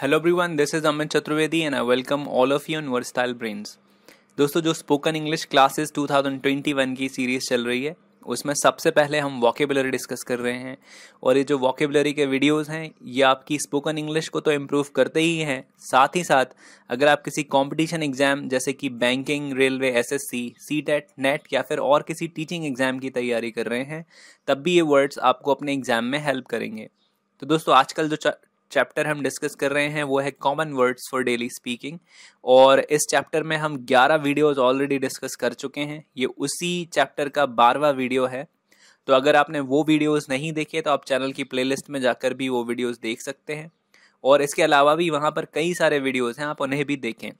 hello everyone this is Amit Chaturvedi and I welcome all of you in Versatile Brains दोस्तों जो spoken English classes 2021 की series चल रही है उसमें सबसे पहले हम वॉकेबलरी डिस्कस कर रहे हैं और ये जो वॉकेबलरी के वीडियोस हैं ये आपकी स्पोकन इंग्लिश को तो इम्प्रूव करते ही हैं साथ ही साथ अगर आप किसी कंपटीशन एग्ज़ाम जैसे कि banking railway SSC CTET NET या फिर और किसी टीचिंग एग्ज़ाम की तैयारी कर रहे हैं तब भी ये वर्ड्स आपको अपने एग्ज़ाम में हेल्प करेंगे तो दोस्तों आजकल जो चैप्टर हम डिस्कस कर रहे हैं वो है common words for daily speaking और इस चैप्टर में हम 11 वीडियोस ऑलरेडी डिस्कस कर चुके हैं ये उसी चैप्टर का बारवा वीडियो है तो अगर आपने वो वीडियोस नहीं देखे तो आप चैनल की प्लेलिस्ट में जाकर भी वो वीडियोस देख सकते हैं और इसके अलावा भी वहाँ पर कई सारे वीडियोज़ हैं आप उन्हें भी देखें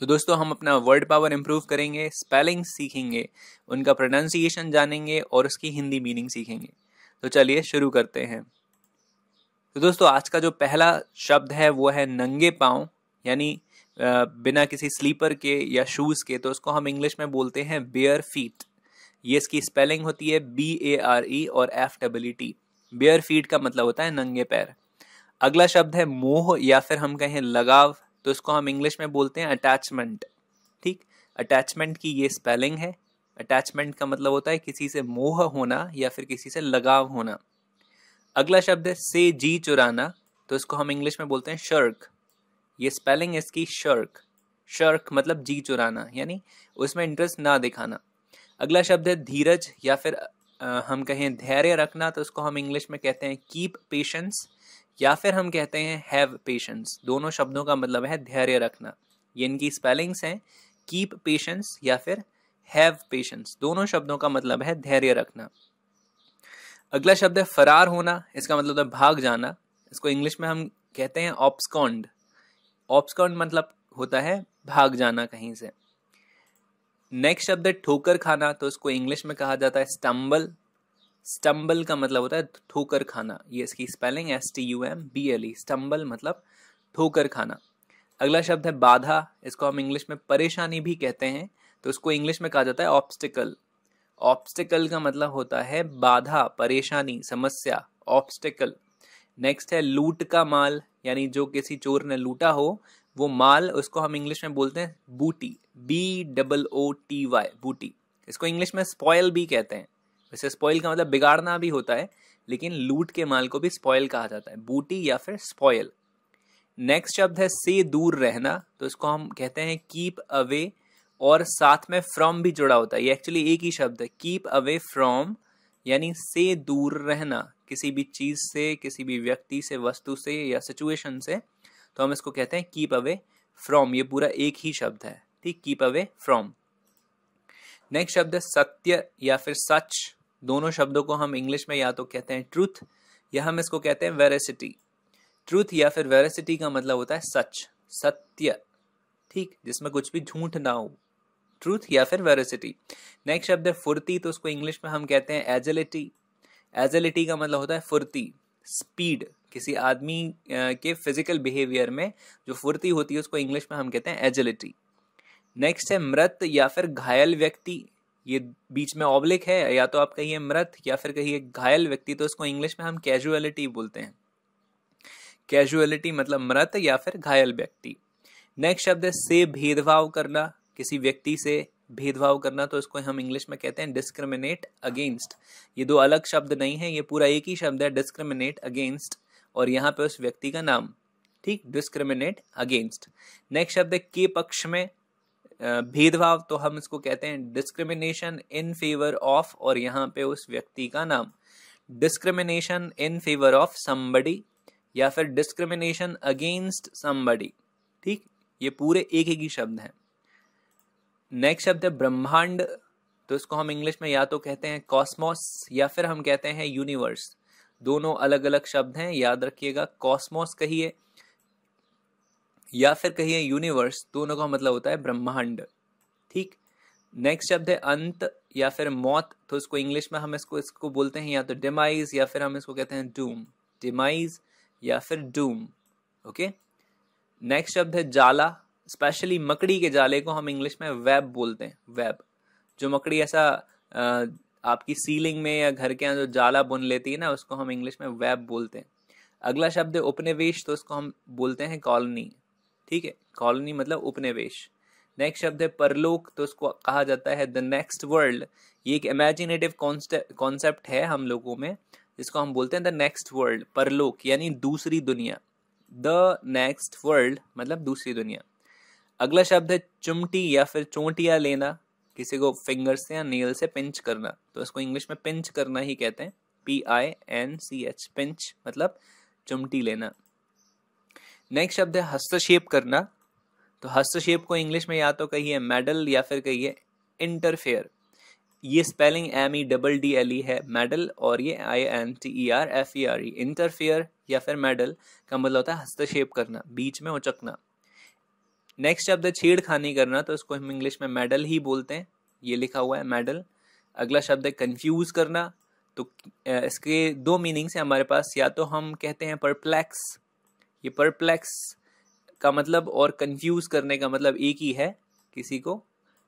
तो दोस्तों हम अपना वर्ड पावर इम्प्रूव करेंगे स्पेलिंग सीखेंगे उनका प्रोनाउंसिएशन जानेंगे और उसकी हिंदी मीनिंग सीखेंगे तो चलिए शुरू करते हैं तो दोस्तों आज का जो पहला शब्द है वो है नंगे पाँव यानी बिना किसी स्लीपर के या शूज़ के तो उसको हम इंग्लिश में बोलते हैं बेयर फीट ये इसकी स्पेलिंग होती है बी ए आर ई और F W T bare feet का मतलब होता है नंगे पैर अगला शब्द है मोह या फिर हम कहें लगाव तो इसको हम इंग्लिश में बोलते हैं अटैचमेंट ठीक अटैचमेंट की ये स्पेलिंग है अटैचमेंट का मतलब होता है किसी से मोह होना या फिर किसी से लगाव होना अगला शब्द है से जी चुराना तो इसको हम इंग्लिश में बोलते हैं शर्क ये स्पेलिंग है इसकी शर्क शर्क मतलब जी चुराना यानी उसमें इंटरेस्ट ना दिखाना अगला शब्द है धीरज या फिर आ, हम कहें धैर्य रखना तो उसको हम इंग्लिश में कहते हैं कीप पेशेंस या फिर हम कहते हैं हैव पेशेंस दोनों शब्दों का मतलब है धैर्य रखना ये इनकी स्पेलिंग्स हैं कीप पेशेंस या फिर हैव पेशेंस दोनों शब्दों का मतलब है धैर्य रखना अगला शब्द है फरार होना इसका मतलब है भाग जाना इसको इंग्लिश में हम कहते हैं ऑप्सकॉन्ड ऑप्सकॉन्ड मतलब होता है भाग जाना कहीं से नेक्स्ट शब्द है ठोकर खाना तो इसको इंग्लिश में कहा जाता है स्टम्बल स्टम्बल का मतलब होता है ठोकर खाना ये इसकी spelling S T U M B L E stumble मतलब ठोकर खाना अगला शब्द है बाधा इसको हम इंग्लिश में परेशानी भी कहते हैं तो इसको इंग्लिश में कहा जाता है ऑब्स्टिकल ऑब्स्टिकल का मतलब होता है बाधा परेशानी समस्या ऑब्स्टिकल नेक्स्ट है लूट का माल यानी जो किसी चोर ने लूटा हो वो माल उसको हम इंग्लिश में बोलते हैं booty B double O T Y booty इसको इंग्लिश में स्पॉयल भी कहते हैं वैसे स्पॉयल का मतलब बिगाड़ना भी होता है लेकिन लूट के माल को भी स्पॉयल कहा जाता है बूटी या फिर स्पॉयल नेक्स्ट शब्द है से दूर रहना तो इसको हम कहते हैं कीप अवे और साथ में फ्रॉम भी जुड़ा होता है ये एक्चुअली एक ही शब्द है कीप अवे फ्रॉम यानी से दूर रहना किसी भी चीज़ से किसी भी व्यक्ति से वस्तु से या सिचुएशन से तो हम इसको कहते हैं कीप अवे फ्रॉम ये पूरा एक ही शब्द है ठीक कीप अवे फ्रॉम नेक्स्ट शब्द है सत्य या फिर सच दोनों शब्दों को हम इंग्लिश में या तो कहते हैं ट्रूथ या हम इसको कहते हैं वेरेसिटी ट्रूथ या फिर वेरेसिटी का मतलब होता है सच सत्य ठीक जिसमें कुछ भी झूठ ना हो ट्रूथ या फिर वेरोसिटी नेक्स्ट शब्द है फुर्ती तो उसको इंग्लिश में हम कहते हैं एजिलिटी एजिलिटी का मतलब होता है फुर्ती स्पीड किसी आदमी के फिजिकल बिहेवियर में जो फुर्ती होती है उसको इंग्लिश में हम कहते हैं एजिलिटी नेक्स्ट है मृत या फिर घायल व्यक्ति ये बीच में ऑब्लिक है या तो आप कहिए मृत या फिर कहिए घायल व्यक्ति तो उसको इंग्लिश में हम कैजुअलिटी बोलते हैं कैजुअलिटी मतलब मृत या फिर घायल व्यक्ति नेक्स्ट शब्द है से भेदभाव करना किसी व्यक्ति से भेदभाव करना तो इसको हम इंग्लिश में कहते हैं डिस्क्रिमिनेट अगेंस्ट ये दो अलग शब्द नहीं है ये पूरा एक ही शब्द है डिस्क्रिमिनेट अगेंस्ट और यहाँ पे उस व्यक्ति का नाम ठीक डिस्क्रिमिनेट अगेंस्ट नेक्स्ट शब्द है के पक्ष में भेदभाव तो हम इसको कहते हैं डिस्क्रिमिनेशन इन फेवर ऑफ और यहाँ पे उस व्यक्ति का नाम discrimination in favour of somebody या फिर डिस्क्रिमिनेशन अगेंस्ट समबडी ठीक ये पूरे एक ही शब्द हैं नेक्स्ट शब्द है ब्रह्मांड तो इसको हम इंग्लिश में या तो कहते हैं कॉस्मोस या फिर हम कहते हैं यूनिवर्स दोनों अलग अलग शब्द हैं याद रखिएगा कॉस्मोस कहिए या फिर कहिए यूनिवर्स दोनों का मतलब होता है ब्रह्मांड ठीक नेक्स्ट शब्द है अंत या फिर मौत तो इसको इंग्लिश में हम इसको इसको बोलते हैं या तो डिमाइज या फिर हम इसको कहते हैं डूम डिमाइज या फिर डूम ओके नेक्स्ट शब्द है जाला स्पेशली मकड़ी के जाले को हम इंग्लिश में वेब बोलते हैं वेब जो मकड़ी ऐसा आपकी सीलिंग में या घर के यहाँ जो जाला बुन लेती है ना उसको हम इंग्लिश में वेब बोलते हैं अगला शब्द है उपनिवेश तो उसको हम बोलते हैं कॉलोनी ठीक है कॉलोनी मतलब उपनिवेश नेक्स्ट शब्द है परलोक तो उसको कहा जाता है द नेक्स्ट वर्ल्ड ये एक इमेजिनेटिव कॉन्सेप्ट है हम लोगों में जिसको हम बोलते हैं द नेक्स्ट वर्ल्ड परलोक यानी दूसरी दुनिया द नेक्स्ट वर्ल्ड मतलब दूसरी दुनिया अगला शब्द है चुमटी या फिर चोटियाँ लेना किसी को फिंगर से या नेल से पिंच करना तो इसको इंग्लिश में पिंच करना ही कहते हैं P I N C H pinch मतलब चुमटी लेना नेक्स्ट शब्द है हस्तक्षेप करना तो हस्तक्षेप को इंग्लिश में या तो कहिए मेडल या फिर कहिए इंटरफेयर ये spelling M E double D L E है मेडल और ये I N T E R F E R E interfere या फिर मेडल का मतलब होता है हस्तक्षेप करना बीच में उचकना नेक्स्ट शब्द है छेड़खानी करना तो इसको हम इंग्लिश में मेडल ही बोलते हैं ये लिखा हुआ है मेडल अगला शब्द है कन्फ्यूज करना तो इसके दो मीनिंग्स हैं हमारे पास या तो हम कहते हैं परप्लेक्स ये परप्लेक्स का मतलब और कन्फ्यूज करने का मतलब एक ही है किसी को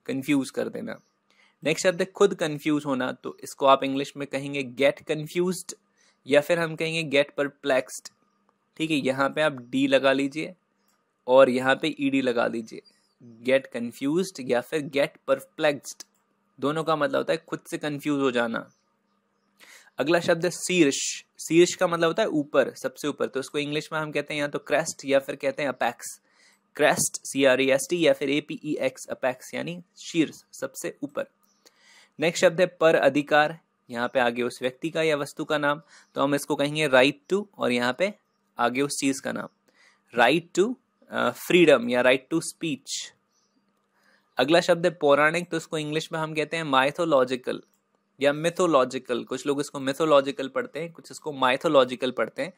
कन्फ्यूज कर देना नेक्स्ट शब्द है खुद कन्फ्यूज होना तो इसको आप इंग्लिश में कहेंगे गेट कन्फ्यूज या फिर हम कहेंगे गेट परप्लेक्स्ड ठीक है यहाँ पे आप डी लगा लीजिए और यहाँ पे ईडी e लगा दीजिए गेट कन्फ्यूज या फिर गेट परफ्लेक्स्ड दोनों का मतलब होता है खुद से कन्फ्यूज हो जाना अगला शब्द है शीर्ष शीर्ष का मतलब होता है ऊपर सबसे ऊपर तो इसको इंग्लिश में हम कहते हैं या तो क्रेस्ट या फिर कहते हैं apex crest C R S T या फिर A P E X apex यानी शीर्ष सबसे ऊपर नेक्स्ट शब्द है पर अधिकार यहाँ पे आगे उस व्यक्ति का या वस्तु का नाम तो हम इसको कहेंगे राइट टू और यहाँ पे आगे उस चीज का नाम राइट टू फ्रीडम या राइट टू स्पीच अगला शब्द है पौराणिक तो इसको इंग्लिश में हम कहते हैं माइथोलॉजिकल या मिथोलॉजिकल कुछ लोग इसको मिथोलॉजिकल पढ़ते हैं कुछ इसको माइथोलॉजिकल पढ़ते हैं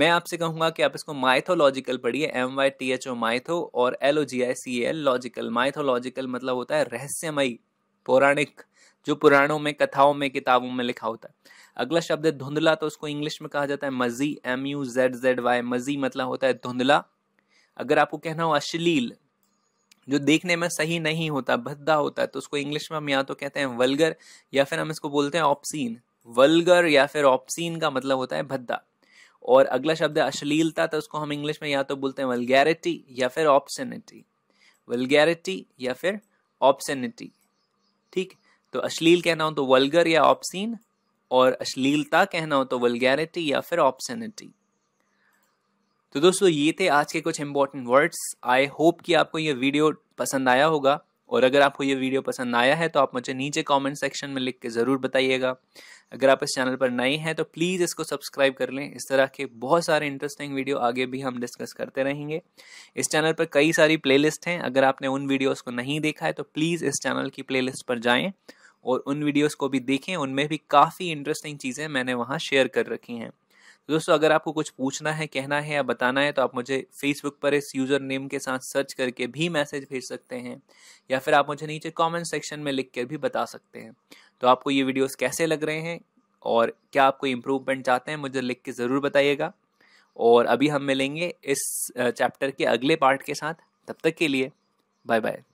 मैं आपसे कहूँगा कि आप इसको माइथोलॉजिकल पढ़िए M Y T H O mytho और L O G I C L logical mythological मतलब होता है रहस्यमयी पौराणिक जो पुराणों में कथाओं में किताबों में लिखा होता है अगला शब्द है धुंधला तो उसको इंग्लिश में कहा जाता है muzzy M U Z Z Y muzzy मतलब होता है धुंधला अगर आपको कहना हो अश्लील जो देखने में सही नहीं होता भद्दा होता है तो उसको इंग्लिश में हम या तो कहते हैं वल्गर या फिर हम इसको बोलते हैं ऑप्सीन वल्गर या फिर ऑप्सीन का मतलब होता है भद्दा और अगला शब्द है अश्लीलता तो उसको हम इंग्लिश में या तो बोलते हैं वलगैरिटी या फिर ऑप्सनिटी वलगैरिटी या फिर ऑप्सनिटी ठीक तो अश्लील कहना हो तो वल्गर या ऑप्सीन और अश्लीलता कहना हो तो वलगैरिटी या फिर ऑप्सनिटी तो दोस्तों ये थे आज के कुछ इंपॉर्टेंट वर्ड्स आई होप कि आपको ये वीडियो पसंद आया होगा और अगर आपको ये वीडियो पसंद आया है तो आप मुझे नीचे कमेंट सेक्शन में लिख के ज़रूर बताइएगा अगर आप इस चैनल पर नए हैं तो प्लीज़ इसको सब्सक्राइब कर लें इस तरह के बहुत सारे इंटरेस्टिंग वीडियो आगे भी हम डिस्कस करते रहेंगे इस चैनल पर कई सारी प्लेलिस्ट हैं अगर आपने उन वीडियोज़ को नहीं देखा है तो प्लीज़ इस चैनल की प्ले पर जाएँ और उन वीडियोज़ को भी देखें उनमें भी काफ़ी इंटरेस्टिंग चीज़ें मैंने वहाँ शेयर कर रखी हैं दोस्तों अगर आपको कुछ पूछना है कहना है या बताना है तो आप मुझे फेसबुक पर इस यूज़र नेम के साथ सर्च करके भी मैसेज भेज सकते हैं या फिर आप मुझे नीचे कमेंट सेक्शन में लिख कर भी बता सकते हैं तो आपको ये वीडियोस कैसे लग रहे हैं और क्या आप कोई इम्प्रूवमेंट चाहते हैं मुझे लिख के ज़रूर बताइएगा और अभी हम मिलेंगे इस चैप्टर के अगले पार्ट के साथ तब तक के लिए बाय बाय